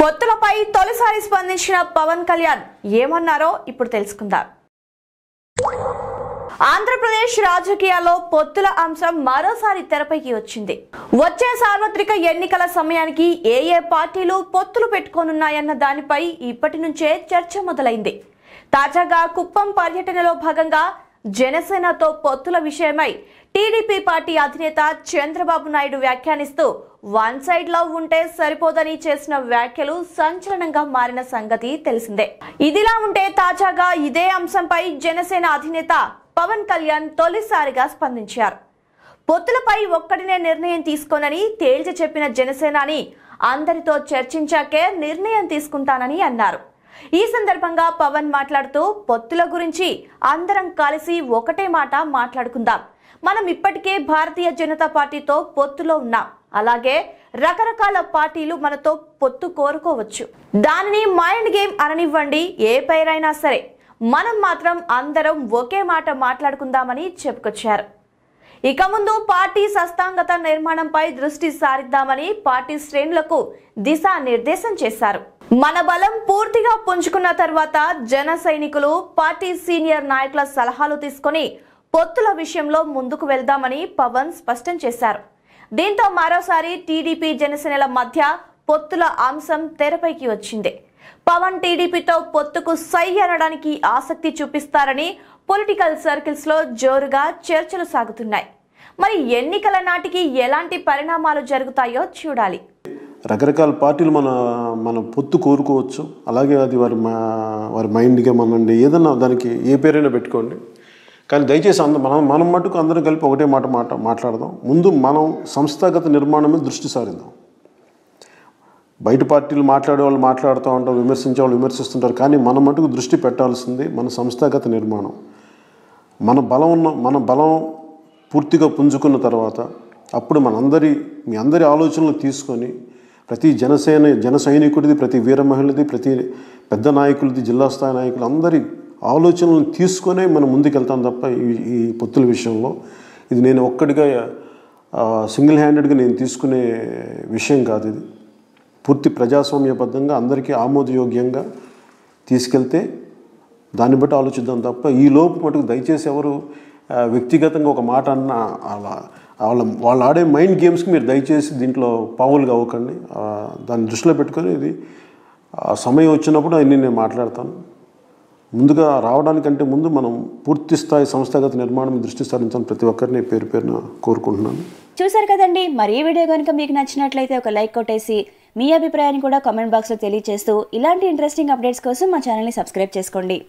పొత్తులపై తొలిసారి స్పందించిన పవన్ కళ్యాణ్ ఏమన్నారో ఇప్పుడు తెలుసుకుందాం ఆంధ్రప్రదేశ్ రాజకీయాల్లో పొత్తుల అంశం మరోసారి తెరపైకి వచ్చింది వచ్చే సార్వత్రిక ఎన్నికల సమయానికి ఏ ఏ పార్టీలు పొత్తులు పెట్టుకోనున్నాయన్న దానిపై ఇప్పటి నుంచే చర్చ మొదలైంది తాజాగా కుప్పం పర్యటనలో భాగంగా జనసేనతో పొత్తుల విషయమై టీడీపీ పార్టీ అధినేత చంద్రబాబు నాయుడు వ్యాఖ్యానిస్తూ వన్ సైడ్ లవ్ ఉంటే సరిపోదని చేసిన వ్యాఖ్యలు సంచలనంగా మారిన సంగతి తెలిసిందే ఇదిలా ఉంటే తాజాగా ఇదే అంశంపై జనసేన అధినేత పవన్ కళ్యాణ్ తొలిసారిగా స్పందించారు పొత్తులపై ఒక్కడినే నిర్ణయం తీసుకోనని తేల్చి చెప్పిన జనసేనాని అందరితో చర్చించాకే నిర్ణయం తీసుకుంటానని అన్నారు ఈ సందర్భంగా పవన్ మాట్లాడుతూ పొత్తుల గురించి అందరం కలిసి ఒకటే మాట మాట్లాడుకుందాం మనం ఇప్పటికే భారతీయ జనతా పార్టీతో పొత్తులో ఉన్నాం అలాగే రకరకాల పార్టీలు మనతో పొత్తు కోరుకోవచ్చు దానిని మైండ్ గేమ్ అననివ్వండి ఏ పేరైనా సరే మనం మాత్రం అందరం ఒకే మాట మాట్లాడుకుందామని చెప్పుకొచ్చారు ఇక ముందు పార్టీ సస్తాంగత నిర్మాణంపై దృష్టి సారిద్దామని పార్టీ శ్రేణులకు దిశానిర్దేశం చేశారు మన బలం పూర్తిగా పుంజుకున్న తర్వాత జన సైనికులు పార్టీ సీనియర్ నాయకుల సలహాలు తీసుకుని పొత్తుల విషయంలో ముందుకు వెళ్దామని పవన్ స్పష్టం చేశారు దీంతో మరోసారి టీడీపీ జనసేనల మధ్య పొత్తుల అంశం తెరపైకి వచ్చింది పవన్ టీడీపీతో పొత్తుకు సై అనడానికి ఆసక్తి చూపిస్తారని పొలిటికల్ సర్కిల్స్ లో జోరుగా చర్చలు సాగుతున్నాయి మరి ఎన్నికల నాటికి ఎలాంటి పరిణామాలు జరుగుతాయో చూడాలి రకరకాల పార్టీలు మన మన పొత్తు కోరుకోవచ్చు అలాగే అది వారి మా వారి మైండ్గా మనండి ఏదన్నా దానికి ఏ పేరైనా పెట్టుకోండి కానీ దయచేసి అంద మనం మనం మటుకు అందరం కలిపి ఒకటే మాట మాట మాట్లాడదాం ముందు మనం సంస్థాగత నిర్మాణం మీద దృష్టి సారిద్దాం బయట పార్టీలు మాట్లాడే వాళ్ళు మాట్లాడుతూ ఉంటాం విమర్శించే వాళ్ళు విమర్శిస్తుంటారు కానీ మనం మటుకు దృష్టి పెట్టాల్సింది మన సంస్థాగత నిర్మాణం మన బలం ఉన్న మన బలం పూర్తిగా పుంజుకున్న తర్వాత అప్పుడు మనందరి మీ అందరి ఆలోచనలు తీసుకొని ప్రతి జనసేన జన సైనికుడిది ప్రతి వీర మహిళది ప్రతి పెద్ద నాయకులది జిల్లా స్థాయి నాయకులు అందరి ఆలోచనలు తీసుకునే మనం ముందుకెళ్తాం తప్ప ఈ పొత్తుల విషయంలో ఇది నేను ఒక్కడిగా సింగిల్ హ్యాండెడ్గా నేను తీసుకునే విషయం కాదు ఇది పూర్తి ప్రజాస్వామ్యబద్ధంగా అందరికీ ఆమోదయోగ్యంగా తీసుకెళ్తే దాన్ని బట్టి ఆలోచిద్దాం తప్ప ఈ లోపు మటుకు దయచేసి ఎవరు వ్యక్తిగతంగా ఒక మాట అన్న అలా వాళ్ళ వాళ్ళు ఆడే మైండ్ గేమ్స్కి మీరు దయచేసి దీంట్లో పావులుగా అవ్వకండి దాన్ని దృష్టిలో పెట్టుకొని ఇది సమయం వచ్చినప్పుడు అన్ని నేను మాట్లాడతాను ముందుగా రావడానికంటే ముందు మనం పూర్తి స్థాయి సంస్థాగత నిర్మాణం దృష్టి సారించాలని ప్రతి ఒక్కరిని పేరు పేరున కోరుకుంటున్నాను చూసారు కదండి మరి ఈ వీడియో కనుక మీకు నచ్చినట్లయితే ఒక లైక్ కొట్టేసి మీ అభిప్రాయాన్ని కూడా కామెంట్ బాక్స్లో తెలియజేస్తూ ఇలాంటి ఇంట్రెస్టింగ్ అప్డేట్స్ కోసం మా ఛానల్ని సబ్స్క్రైబ్ చేసుకోండి